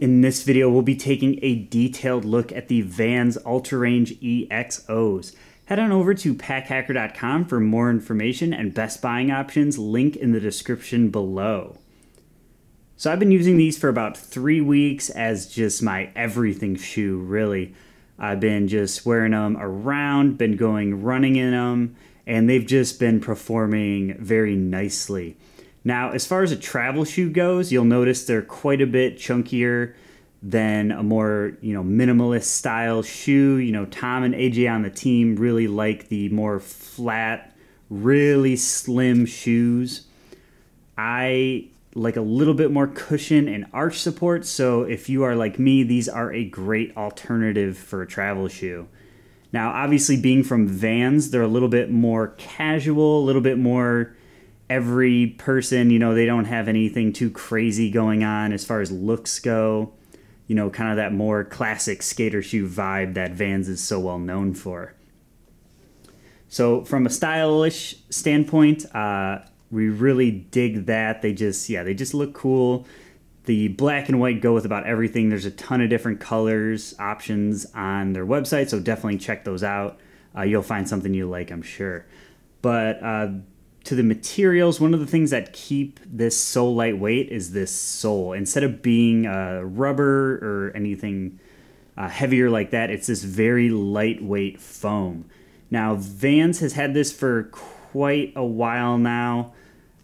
In this video, we'll be taking a detailed look at the Vans UltraRange EXOs. Head on over to packhacker.com for more information and best buying options, link in the description below. So I've been using these for about three weeks as just my everything shoe, really. I've been just wearing them around, been going running in them, and they've just been performing very nicely. Now, as far as a travel shoe goes, you'll notice they're quite a bit chunkier than a more, you know, minimalist style shoe. You know, Tom and AJ on the team really like the more flat, really slim shoes. I like a little bit more cushion and arch support, so if you are like me, these are a great alternative for a travel shoe. Now, obviously being from Vans, they're a little bit more casual, a little bit more every person, you know, they don't have anything too crazy going on as far as looks go. You know, kind of that more classic skater shoe vibe that Vans is so well known for. So, from a stylish standpoint, uh, we really dig that. They just, yeah, they just look cool. The black and white go with about everything. There's a ton of different colors options on their website, so definitely check those out. Uh, you'll find something you like, I'm sure. But uh, to the materials, one of the things that keep this so lightweight is this sole. Instead of being uh, rubber or anything uh, heavier like that, it's this very lightweight foam. Now, Vans has had this for quite a while now.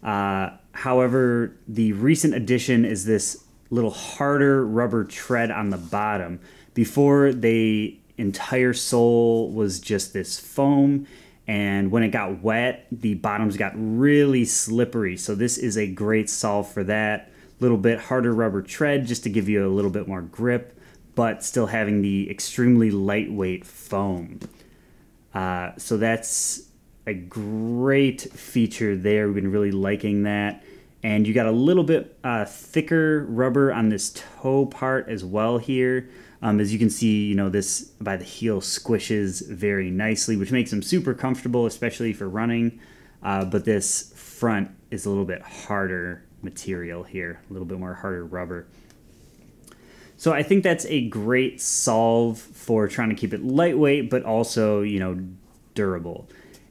Uh, however, the recent addition is this little harder rubber tread on the bottom. Before, the entire sole was just this foam and when it got wet the bottoms got really slippery so this is a great solve for that little bit harder rubber tread just to give you a little bit more grip but still having the extremely lightweight foam uh, so that's a great feature there we've been really liking that and you got a little bit uh, thicker rubber on this toe part as well here um, as you can see, you know, this by the heel squishes very nicely, which makes them super comfortable, especially for running. Uh, but this front is a little bit harder material here, a little bit more harder rubber. So I think that's a great solve for trying to keep it lightweight, but also, you know, durable.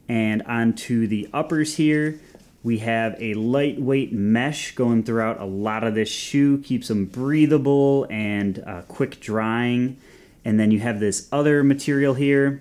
And onto the uppers here. We have a lightweight mesh going throughout a lot of this shoe, keeps them breathable and uh, quick drying. And then you have this other material here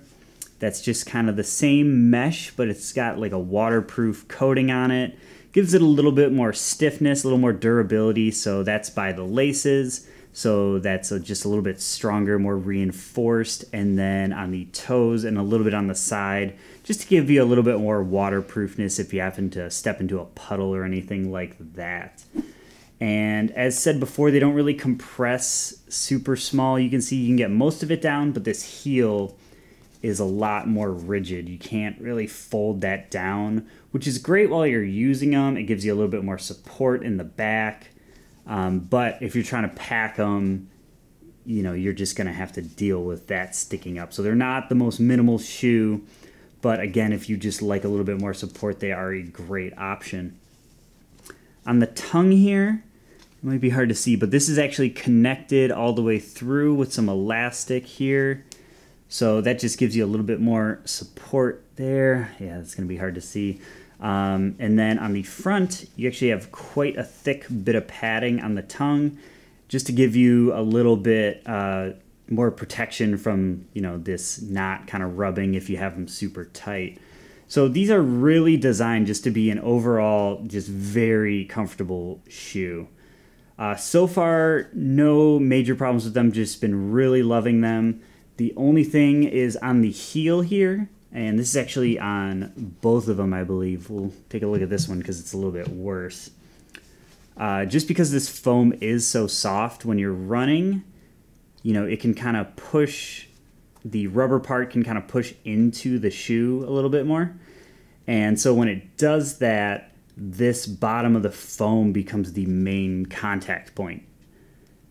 that's just kind of the same mesh, but it's got like a waterproof coating on it. Gives it a little bit more stiffness, a little more durability, so that's by the laces. So that's a, just a little bit stronger, more reinforced. And then on the toes and a little bit on the side, just to give you a little bit more waterproofness if you happen to step into a puddle or anything like that. And as said before, they don't really compress super small. You can see you can get most of it down, but this heel is a lot more rigid. You can't really fold that down, which is great while you're using them. It gives you a little bit more support in the back. Um, but if you're trying to pack them, you know, you're just going to have to deal with that sticking up. So they're not the most minimal shoe. But again, if you just like a little bit more support, they are a great option. On the tongue here, it might be hard to see, but this is actually connected all the way through with some elastic here. So that just gives you a little bit more support there. Yeah, it's going to be hard to see. Um, and then on the front, you actually have quite a thick bit of padding on the tongue just to give you a little bit uh, more protection from, you know, this knot kind of rubbing if you have them super tight. So these are really designed just to be an overall, just very comfortable shoe. Uh, so far, no major problems with them, just been really loving them. The only thing is on the heel here, and this is actually on both of them, I believe. We'll take a look at this one because it's a little bit worse. Uh, just because this foam is so soft when you're running, you know, it can kind of push, the rubber part can kind of push into the shoe a little bit more. And so when it does that, this bottom of the foam becomes the main contact point.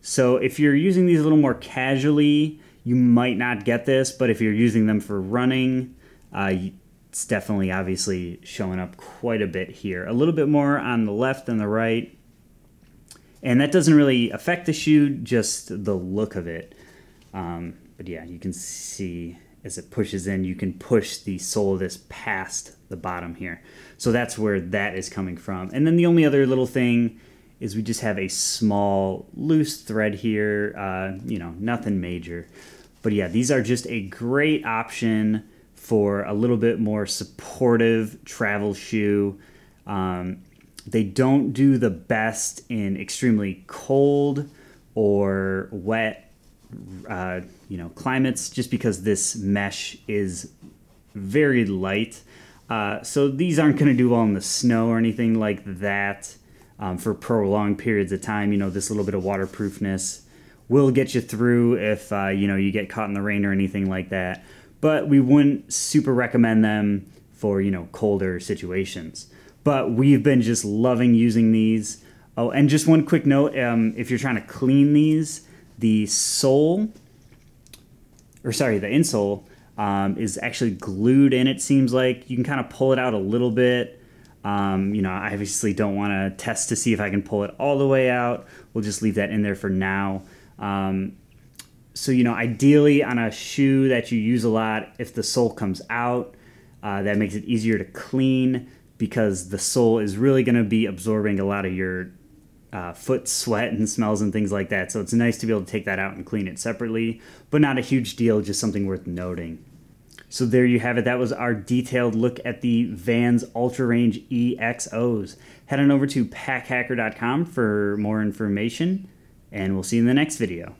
So if you're using these a little more casually, you might not get this, but if you're using them for running, uh, it's definitely obviously showing up quite a bit here. A little bit more on the left than the right. And that doesn't really affect the shoe, just the look of it. Um, but yeah, you can see as it pushes in, you can push the sole of this past the bottom here. So that's where that is coming from. And then the only other little thing is we just have a small loose thread here, uh, you know, nothing major. But yeah, these are just a great option for a little bit more supportive travel shoe. Um, they don't do the best in extremely cold or wet, uh, you know, climates just because this mesh is very light. Uh, so these aren't going to do well in the snow or anything like that um, for prolonged periods of time. You know, this little bit of waterproofness will get you through if uh, you know you get caught in the rain or anything like that but we wouldn't super recommend them for, you know, colder situations. But we've been just loving using these. Oh, and just one quick note, um, if you're trying to clean these, the sole, or sorry, the insole um, is actually glued in, it seems like. You can kind of pull it out a little bit. Um, you know, I obviously don't want to test to see if I can pull it all the way out. We'll just leave that in there for now. Um, so you know ideally on a shoe that you use a lot if the sole comes out uh, that makes it easier to clean because the sole is really going to be absorbing a lot of your uh, foot sweat and smells and things like that so it's nice to be able to take that out and clean it separately but not a huge deal just something worth noting so there you have it. That was our detailed look at the Vans Ultra Range EXOs. Head on over to packhacker.com for more information, and we'll see you in the next video.